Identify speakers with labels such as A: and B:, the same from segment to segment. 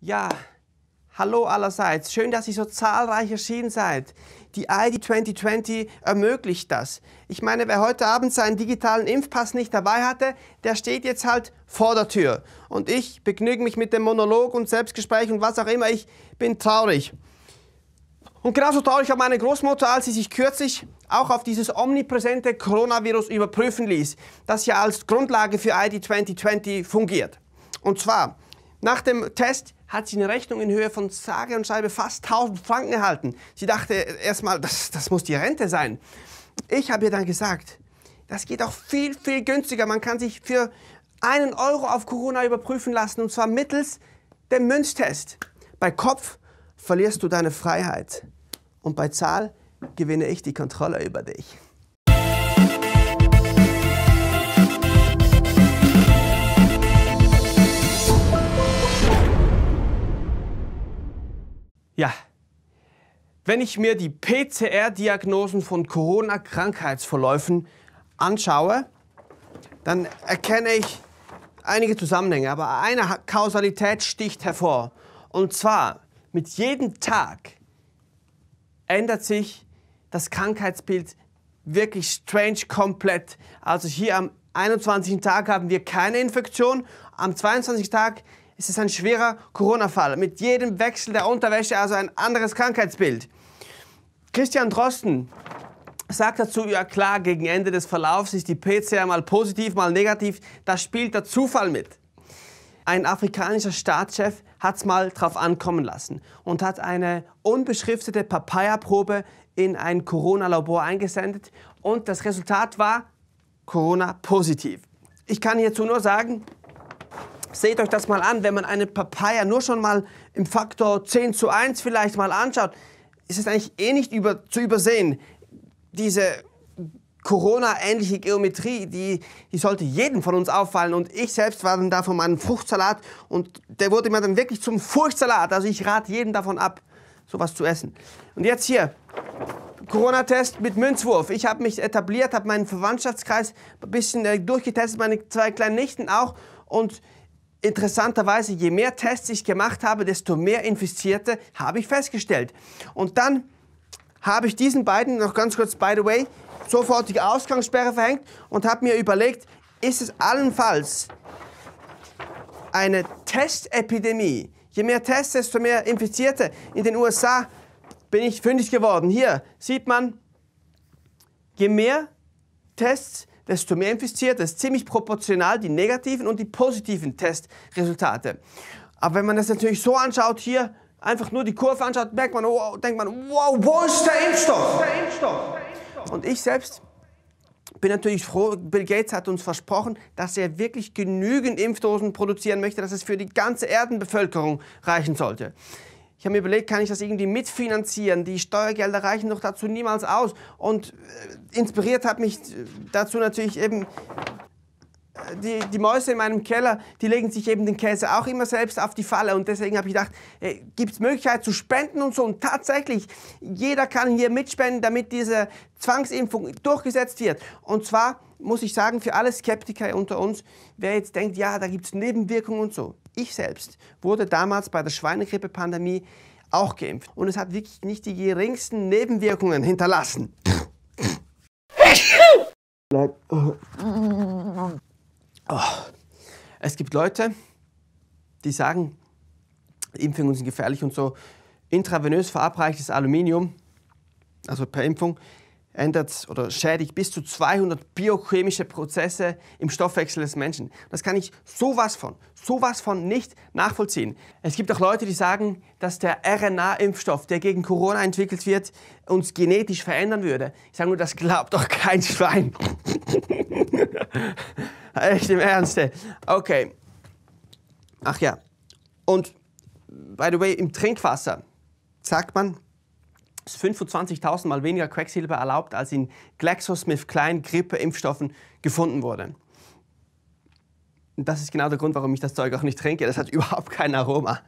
A: Ja, hallo allerseits. Schön, dass ihr so zahlreich erschienen seid. Die ID 2020 ermöglicht das. Ich meine, wer heute Abend seinen digitalen Impfpass nicht dabei hatte, der steht jetzt halt vor der Tür. Und ich begnüge mich mit dem Monolog und Selbstgespräch und was auch immer. Ich bin traurig. Und genauso traurig war meine Großmutter, als sie sich kürzlich auch auf dieses omnipräsente Coronavirus überprüfen ließ, das ja als Grundlage für ID 2020 fungiert. Und zwar nach dem Test hat sie eine Rechnung in Höhe von sage und schreibe fast 1000 Franken erhalten. Sie dachte erstmal, das, das muss die Rente sein. Ich habe ihr dann gesagt, das geht auch viel, viel günstiger. Man kann sich für einen Euro auf Corona überprüfen lassen und zwar mittels dem Münztest. Bei Kopf verlierst du deine Freiheit und bei Zahl gewinne ich die Kontrolle über dich. Wenn ich mir die PCR-Diagnosen von Corona-Krankheitsverläufen anschaue, dann erkenne ich einige Zusammenhänge, aber eine Kausalität sticht hervor. Und zwar, mit jedem Tag ändert sich das Krankheitsbild wirklich strange komplett. Also hier am 21. Tag haben wir keine Infektion, am 22. Tag ist es ein schwerer Corona-Fall. Mit jedem Wechsel der Unterwäsche also ein anderes Krankheitsbild. Christian Drosten sagt dazu, ja klar, gegen Ende des Verlaufs ist die PCR mal positiv, mal negativ, da spielt der Zufall mit. Ein afrikanischer Staatschef hat es mal drauf ankommen lassen und hat eine unbeschriftete Papaya-Probe in ein Corona-Labor eingesendet und das Resultat war Corona-positiv. Ich kann hierzu nur sagen, seht euch das mal an, wenn man eine Papaya nur schon mal im Faktor 10 zu 1 vielleicht mal anschaut, ist es eigentlich eh nicht über, zu übersehen. Diese Corona-ähnliche Geometrie, die, die sollte jedem von uns auffallen. Und ich selbst war dann da von meinem Fruchtsalat und der wurde mir dann wirklich zum Furchtsalat. Also ich rate jedem davon ab, sowas zu essen. Und jetzt hier, Corona-Test mit Münzwurf. Ich habe mich etabliert, habe meinen Verwandtschaftskreis ein bisschen äh, durchgetestet, meine zwei kleinen Nichten auch. Und interessanterweise, je mehr Tests ich gemacht habe, desto mehr Infizierte habe ich festgestellt. Und dann habe ich diesen beiden, noch ganz kurz, by the way, sofortige Ausgangssperre verhängt und habe mir überlegt, ist es allenfalls eine Testepidemie? Je mehr Tests, desto mehr Infizierte. In den USA bin ich fündig geworden. Hier sieht man, je mehr Tests, desto mehr infiziert. Das ist ziemlich proportional die negativen und die positiven Testresultate. Aber wenn man das natürlich so anschaut hier, einfach nur die Kurve anschaut, merkt man, oh, denkt man, wow, wo ist Der Impfstoff. Und ich selbst bin natürlich froh, Bill Gates hat uns versprochen, dass er wirklich genügend Impfdosen produzieren möchte, dass es für die ganze Erdenbevölkerung reichen sollte. Ich habe mir überlegt, kann ich das irgendwie mitfinanzieren? Die Steuergelder reichen doch dazu niemals aus. Und äh, inspiriert hat mich äh, dazu natürlich eben äh, die, die, Mäuse in meinem Keller, die legen sich eben den Käse auch immer selbst auf die Falle. Und deswegen habe ich gedacht, äh, gibt es Möglichkeit zu spenden und so. Und tatsächlich, jeder kann hier mitspenden, damit diese Zwangsimpfung durchgesetzt wird. Und zwar muss ich sagen, für alle Skeptiker unter uns, wer jetzt denkt, ja, da gibt es Nebenwirkungen und so. Ich selbst wurde damals bei der Schweinegrippe-Pandemie auch geimpft und es hat wirklich nicht die geringsten Nebenwirkungen hinterlassen. Oh. Es gibt Leute, die sagen, Impfungen sind gefährlich und so. Intravenös verabreichtes Aluminium, also per Impfung, ändert oder schädigt bis zu 200 biochemische Prozesse im Stoffwechsel des Menschen. Das kann ich sowas von, sowas von nicht nachvollziehen. Es gibt auch Leute, die sagen, dass der RNA-Impfstoff, der gegen Corona entwickelt wird, uns genetisch verändern würde. Ich sage nur, das glaubt doch kein Schwein. Echt im Ernste. Okay. Ach ja. Und, by the way, im Trinkwasser sagt man, bis 25.000 Mal weniger Quecksilber erlaubt, als in GlaxoSmithKline Grippeimpfstoffen gefunden wurde. das ist genau der Grund, warum ich das Zeug auch nicht trinke. Das hat überhaupt kein Aroma.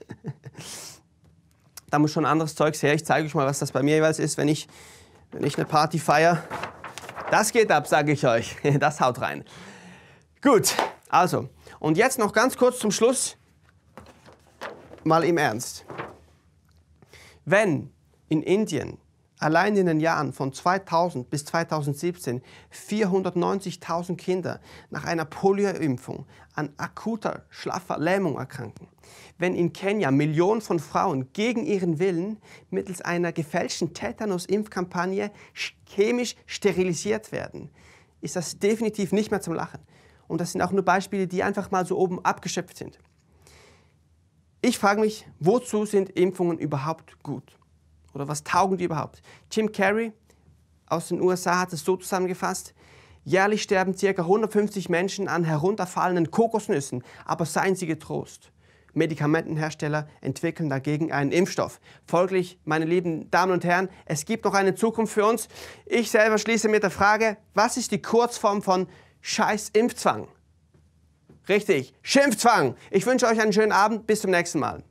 A: da muss schon anderes Zeug her. Ich zeige euch mal, was das bei mir jeweils ist, wenn ich, wenn ich eine Party feiere. Das geht ab, sage ich euch. Das haut rein. Gut, also. Und jetzt noch ganz kurz zum Schluss. Mal im Ernst. Wenn in Indien allein in den Jahren von 2000 bis 2017 490.000 Kinder nach einer Polioimpfung an akuter schlaffer Lähmung erkranken. Wenn in Kenia Millionen von Frauen gegen ihren Willen mittels einer gefälschten Tetanus-Impfkampagne chemisch sterilisiert werden, ist das definitiv nicht mehr zum Lachen. Und das sind auch nur Beispiele, die einfach mal so oben abgeschöpft sind. Ich frage mich, wozu sind Impfungen überhaupt gut? Oder was taugen die überhaupt? Jim Carrey aus den USA hat es so zusammengefasst, jährlich sterben ca. 150 Menschen an herunterfallenden Kokosnüssen, aber seien sie getrost. Medikamentenhersteller entwickeln dagegen einen Impfstoff. Folglich, meine lieben Damen und Herren, es gibt noch eine Zukunft für uns. Ich selber schließe mit der Frage, was ist die Kurzform von Scheiß Impfzwang? Richtig, Schimpfzwang. Ich wünsche euch einen schönen Abend, bis zum nächsten Mal.